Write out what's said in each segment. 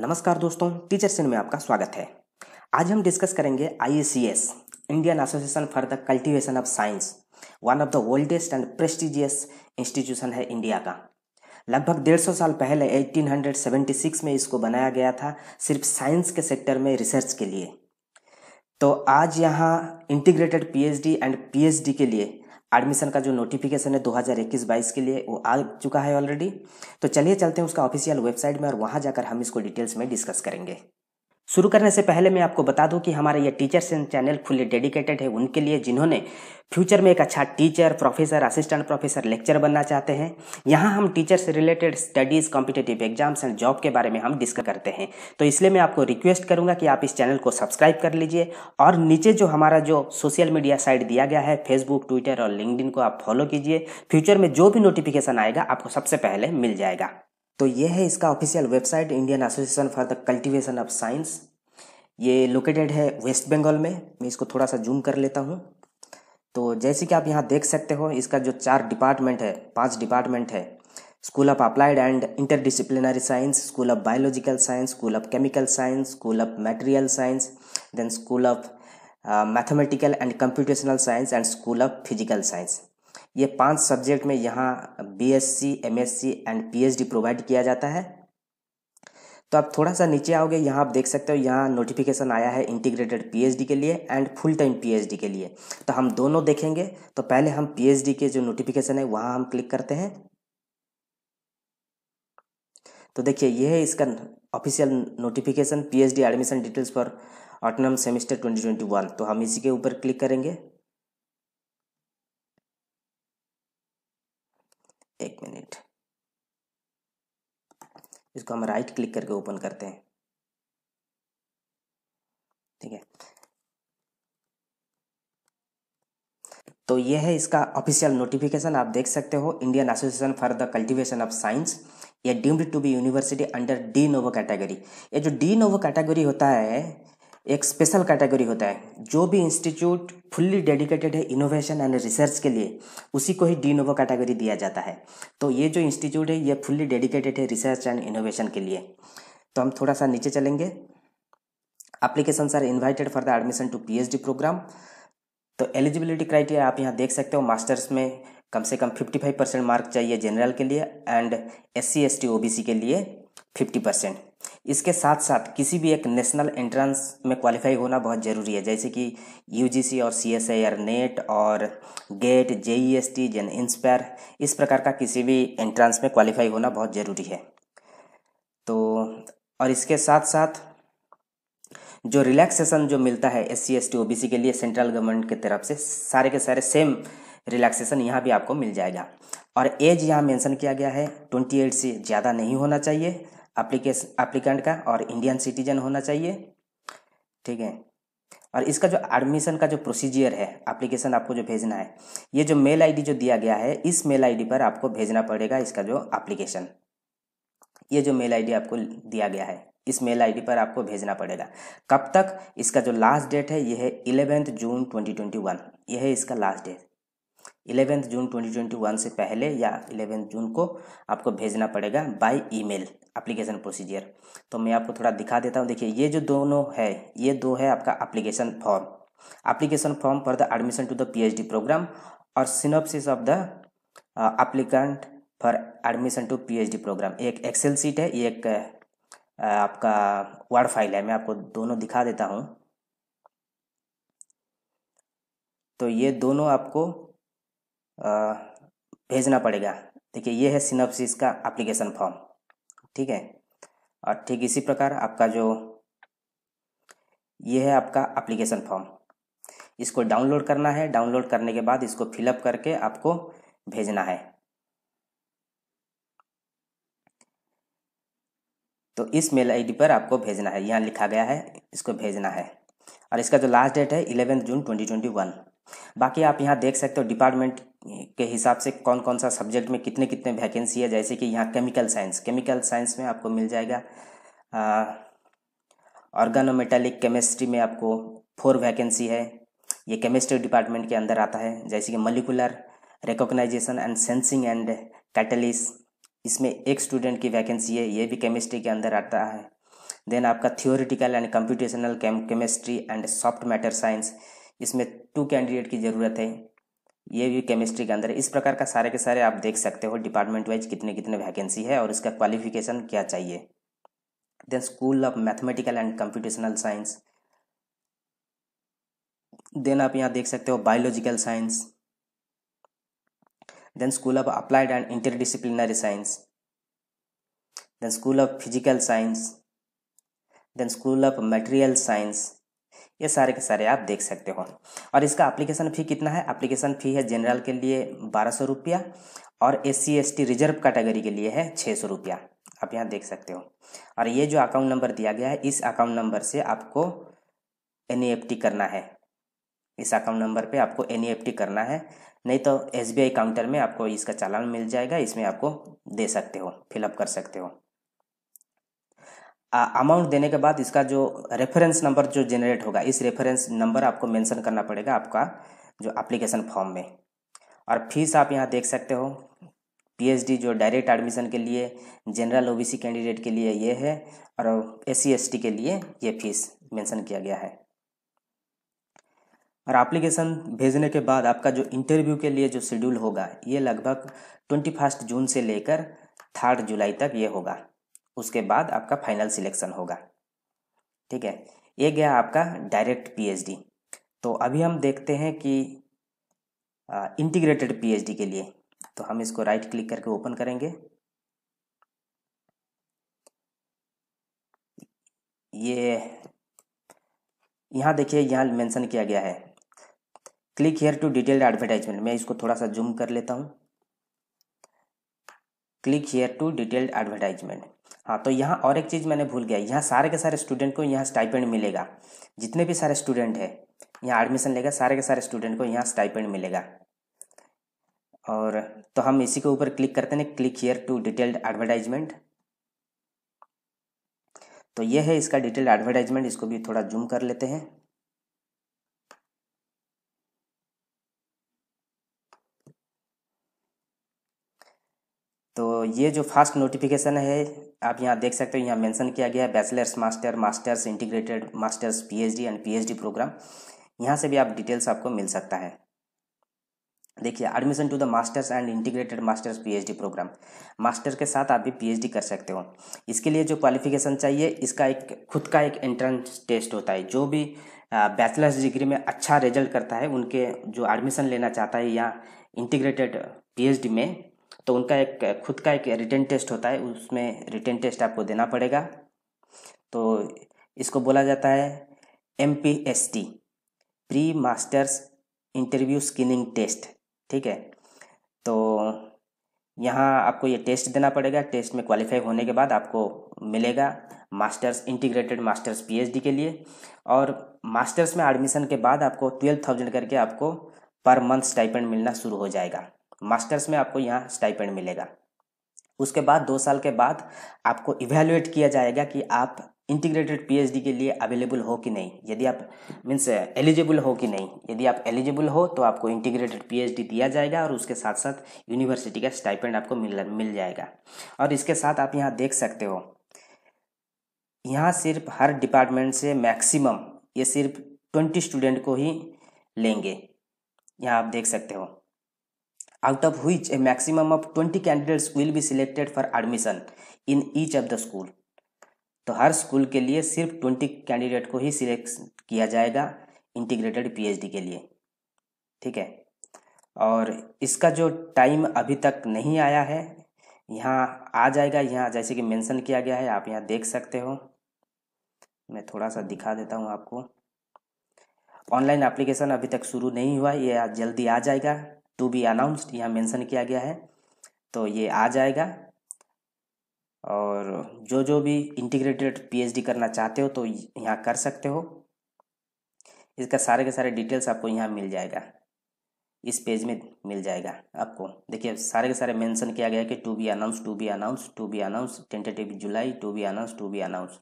नमस्कार दोस्तों टीचर सिंह में आपका स्वागत है आज हम डिस्कस करेंगे I Indian Association for the Cultivation of Science one of the oldest and prestigious institution है इंडिया का लगभग डेढ़ सौ साल पहले 1876 में इसको बनाया गया था सिर्फ साइंस के सेक्टर में रिसर्च के लिए तो आज यहाँ इंटीग्रेटेड पीएचडी एंड पीएचडी के लिए एडमिशन का जो नोटिफिकेशन है 2021-22 के लिए वो आ चुका है ऑलरेडी तो चलिए चलते हैं उसका ऑफिशियल वेबसाइट में और वहाँ जाकर हम इसको डिटेल्स में डिस्कस करेंगे शुरू करने से पहले मैं आपको बता दूं कि हमारा ये टीचर सेंस चैनल खुले डेडिकेटेड है उनके लिए जिन्होंने फ्यूचर में एक अच्छा teacher professor assistant professor lecture बनना चाहते हैं यहाँ हम टीचर से related studies competitive exams and job के बारे में हम डिस्कस करते हैं तो इसलिए मैं आपको रिक्वेस्ट करूँगा कि आप इस चैनल को सब्सक्राइब कर लीजिए और नीचे जो हमारा जो सोशल मीडिया साइट दिया गया है फेसबुक ट्विटर और लिंकड को आप फॉलो कीजिए फ्यूचर में जो भी नोटिफिकेशन आएगा आपको सबसे पहले मिल जाएगा तो ये है इसका official website Indian Association for the Cultivation of Science ये लोकेटेड है वेस्ट बंगाल में मैं इसको थोड़ा सा जूम कर लेता हूँ तो जैसे कि आप यहाँ देख सकते हो इसका जो चार डिपार्टमेंट है पांच डिपार्टमेंट है school of applied and interdisciplinary science school of biological science school of chemical science school of material science then school of mathematical and computational science and school of physical science ये पांच subject में यहाँ BSc MSc and PhD provide किया जाता है तो आप थोड़ा सा नीचे आओगे यहाँ आप देख सकते हो यहाँ नोटिफिकेशन आया है इंटीग्रेटेड पीएचडी के लिए एंड फुल टाइम पीएचडी के लिए तो हम दोनों देखेंगे तो पहले हम पीएचडी के जो नोटिफिकेशन है वहाँ हम क्लिक करते हैं तो देखिए यह है इसका official notification PhD admission details for autumn semester 2021 तो हम इसी के ऊपर क्लिक करेंगे एक मिनट इसको हम राइट क्लिक करके ओपन करते हैं ठीक है तो यह है इसका ऑफिशियल नोटिफिकेशन आप देख सकते हो Indian Association for the Cultivation of Science ये deemed to be university under de novo category ये जो डी नोवो कैटेगरी होता है एक स्पेशल कैटेगरी होता है जो भी इंस्टीट्यूट फुल्ली डेडिकेटेड है इनोवेशन एंड रिसर्च के लिए उसी को ही डी नोवो कैटेगरी दिया जाता है तो ये जो इंस्टीट्यूट है ये फुल्ली डेडिकेटेड है रिसर्च एंड इनोवेशन के लिए तो हम थोड़ा सा नीचे चलेंगे application are invited for the admission to the programme तो एलिजिबिलिटी क्राइटेरिया आप यहाँ देख सकते हो मास्टर्स में कम से कम 55 परसेंट मार्क चाहिए जनरल के लिए and S C S T O B C के लिए 50 परसेंट इसके साथ साथ किसी भी एक नेशनल एंट्रेंस में क्वालिफाई होना बहुत ज़रूरी है जैसे कि यूजीसी और C S I R NET और GATE J E S T जेन इंस्पायर इस प्रकार का किसी भी एंट्रेंस में क्वालिफाई होना बहुत ज़रूरी है तो और इसके साथ साथ जो रिलैक्सेशन जो मिलता है S C S T O B C के लिए सेंट्रल गवर्नमेंट की तरफ से सारे के सारे सेम रिलैक्सेशन यहाँ भी आपको मिल जाएगा और एज यहाँ मेंशन किया गया है ट्वेंटी एट से ज़्यादा नहीं होना चाहिए एप्लीकेशन एप्लीकेंट का और इंडियन सिटीजन होना चाहिए ठीक है और इसका जो एडमिशन का जो प्रोसीजियर है एप्लीकेशन आपको जो भेजना है ये जो मेल आईडी जो दिया गया है इस मेल आईडी पर आपको भेजना पड़ेगा इसका जो एप्लीकेशन ये जो मेल आईडी आपको दिया गया है इस मेल आईडी पर आपको भेजना पड़ेगा कब तक इसका जो लास्ट डेट है यह है इलेवेंथ जून वन यह है इसका last date eleventh June one से पहले या इलेवेंथ जून को आपको भेजना पड़ेगा ई मेल एप्लीकेशन प्रोसीजर तो मैं आपको थोड़ा दिखा देता हूँ देखिए ये जो दोनों है ये दो है आपका application form application form for the admission to the PhD programme और synopsis of the applicant for admission to PhD programme एक एक्सेल सीट है ये एक uh, आपका वर्ड फाइल है मैं आपको दोनों दिखा देता हूँ तो ये दोनों आपको uh, भेजना पड़ेगा देखिए ये है सिनोप्सिस का एप्लीकेशन फॉर्म ठीक है और ठीक इसी प्रकार आपका जो ये है आपका एप्लीकेशन फॉर्म इसको डाउनलोड करना है डाउनलोड करने के बाद इसको फिलअप करके आपको भेजना है तो इस मेल आईडी पर आपको भेजना है यहाँ लिखा गया है इसको भेजना है और इसका जो लास्ट डेट है इलेवेंथ जून 2021 बाकी आप यहाँ देख सकते हो डिपार्टमेंट के हिसाब से कौन कौन सा सब्जेक्ट में कितने कितने वैकेंसी है जैसे कि यहाँ केमिकल साइंस केमिकल साइंस में आपको मिल जाएगा ऑर्गेनोमेटेलिक केमिस्ट्री में आपको फोर वैकेंसी है ये केमिस्ट्री डिपार्टमेंट के अंदर आता है जैसे कि molecular recognition and sensing and catalysis इसमें एक स्टूडेंट की वैकेंसी है ये भी केमिस्ट्री के अंदर आता है देन आपका theoretical and computational chemistry and soft matter science इसमें टू कैंडिडेट की ज़रूरत है ये भी केमिस्ट्री के अंदर इस प्रकार का सारे के सारे आप देख सकते हो डिपार्टमेंट वाइज कितने कितने वैकेंसी है और इसका क्वालिफिकेशन क्या चाहिए then school of mathematical and computational science then आप यहाँ देख सकते हो biological science then school of applied and interdisciplinary science then school of physical science then school of material science ये सारे के सारे आप देख सकते हो और इसका एप्लीकेशन फ़ी कितना है एप्लीकेशन फ़ी है जनरल के लिए बारह सौ रुपया और एस सी रिजर्व कैटेगरी के लिए है छः सौ रुपया आप यहाँ देख सकते हो और ये जो अकाउंट नंबर दिया गया है इस अकाउंट नंबर से आपको एन e करना है इस अकाउंट नंबर पर आपको एन e करना है नहीं तो एस काउंटर में आपको इसका चालान मिल जाएगा इसमें आपको दे सकते हो फिलअप कर सकते हो अमाउंट देने के बाद इसका जो रेफरेंस नंबर जो जनरेट होगा इस रेफरेंस नंबर आपको मेंशन करना पड़ेगा आपका जो एप्लीकेशन फॉर्म में और फीस आप यहाँ देख सकते हो पीएचडी जो डायरेक्ट एडमिशन के लिए जनरल ओबीसी कैंडिडेट के लिए ये है और एस सी e के लिए ये फीस मेंशन किया गया है और एप्लीकेशन भेजने के बाद आपका जो इंटरव्यू के लिए जो शेड्यूल होगा ये लगभग ट्वेंटी फर्स्ट जून से लेकर थर्ड जुलाई तक ये होगा उसके बाद आपका फाइनल सिलेक्शन होगा ठीक है ये गया आपका डायरेक्ट पीएचडी तो अभी हम देखते हैं कि इंटीग्रेटेड पीएचडी के लिए तो हम इसको राइट क्लिक करके ओपन करेंगे ये यहाँ देखिए यहाँ मेंशन किया गया है click here to detailed advertisement मैं इसको थोड़ा सा जूम कर लेता हूँ click here to detailed advertisement हाँ तो यहाँ और एक चीज़ मैंने भूल गया यहाँ सारे के सारे स्टूडेंट को यहाँ स्टाइपेंड मिलेगा जितने भी सारे स्टूडेंट है यहाँ एडमिशन लेगा सारे के सारे स्टूडेंट को यहाँ स्टाइपेंड मिलेगा और तो हम इसी के ऊपर क्लिक करते हैं click here to detailed advertisement तो ये है इसका डिटेल्ड एडवर्टाइजमेंट इसको भी थोड़ा जूम कर लेते हैं तो ये जो फास्ट नोटिफिकेशन है आप यहाँ देख सकते हो यहाँ मेंशन किया गया है bachelors master masters integrated masters PhD and PhD programme यहाँ से भी आप डिटेल्स आपको मिल सकता है देखिए admission to the masters and integrated masters PhD programme master के साथ आप भी पीएचडी कर सकते हो इसके लिए जो क्वालिफिकेशन चाहिए इसका एक खुद का एक एंट्रेंस टेस्ट होता है जो भी बैचलर्स डिग्री में अच्छा रिजल्ट करता है उनके जो एडमिशन लेना चाहता है या इंटीग्रेटेड पीएचडी में तो उनका एक खुद का एक रिटर्न टेस्ट होता है उसमें रिटर्न टेस्ट आपको देना पड़ेगा तो इसको बोला जाता है M P S T pre masters interview screening test ठीक है तो यहाँ आपको ये टेस्ट देना पड़ेगा टेस्ट में क्वालिफाई होने के बाद आपको मिलेगा मास्टर्स इंटीग्रेटेड मास्टर्स पीएचडी के लिए और मास्टर्स में एडमिशन के बाद आपको ट्वेल्व थाउजेंड करके आपको पर मंथ स्टाइपेंड मिलना शुरू हो जाएगा मास्टर्स में आपको यहाँ स्टाइपेंड मिलेगा उसके बाद दो साल के बाद आपको इवेल्युएट किया जाएगा कि आप इंटीग्रेटेड पीएचडी के लिए अवेलेबल हो कि नहीं यदि आप मीन्स एलिजिबल हो कि नहीं यदि आप एलिजिबल हो तो आपको इंटीग्रेटेड पीएचडी दिया जाएगा और उसके साथ साथ यूनिवर्सिटी का स्टाइपेंड आपको मिल मिल जाएगा और इसके साथ आप यहाँ देख सकते हो यहाँ सिर्फ हर डिपार्टमेंट से मैक्सिमम ये सिर्फ ट्वेंटी स्टूडेंट को ही लेंगे यहाँ आप देख सकते हो out of which a maximum of 20 candidates will be selected for admission in each of the school तो हर स्कूल के लिए सिर्फ 20 कैंडिडेट को ही सिलेक्ट किया जाएगा इंटीग्रेटेड पीएचडी के लिए ठीक है और इसका जो टाइम अभी तक नहीं आया है यहाँ आ जाएगा यहाँ जैसे कि मेंशन किया गया है आप यहाँ देख सकते हो मैं थोड़ा सा दिखा देता हूँ आपको ऑनलाइन एप्लीकेशन अभी तक शुरू नहीं हुआ ये जल्दी आ जाएगा टू बी अनाउंस्ड यहाँ मेंशन किया गया है तो ये आ जाएगा और जो जो भी इंटीग्रेटेड पीएचडी करना चाहते हो तो यहाँ कर सकते हो इसका सारे के सारे डिटेल्स आपको यहाँ मिल जाएगा इस पेज में मिल जाएगा आपको देखिए सारे के सारे मेंशन किया गया है कि to be announce to be announce to be announce tentative July to be announce to be announce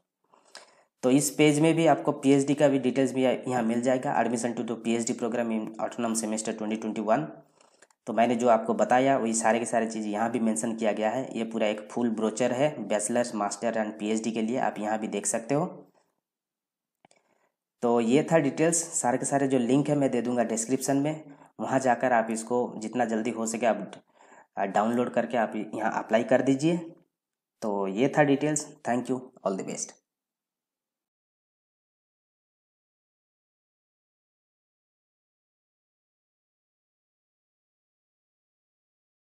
तो इस पेज में भी आपको पीएचडी का भी डिटेल्स भी यहाँ मिल जाएगा admission to the PhD programme in autumn semester twenty twenty one तो मैंने जो आपको बताया वही सारे के सारे चीज़ यहाँ भी मेंशन किया गया है ये पूरा एक फुल ब्रोचर है बैचलर्स मास्टर एंड पीएचडी के लिए आप यहाँ भी देख सकते हो तो ये था डिटेल्स सारे के सारे जो लिंक है मैं दे दूंगा डिस्क्रिप्शन में वहाँ जाकर आप इसको जितना जल्दी हो सके आप डाउनलोड करके आप यहाँ अप्लाई कर दीजिए तो ये था details thank you all the best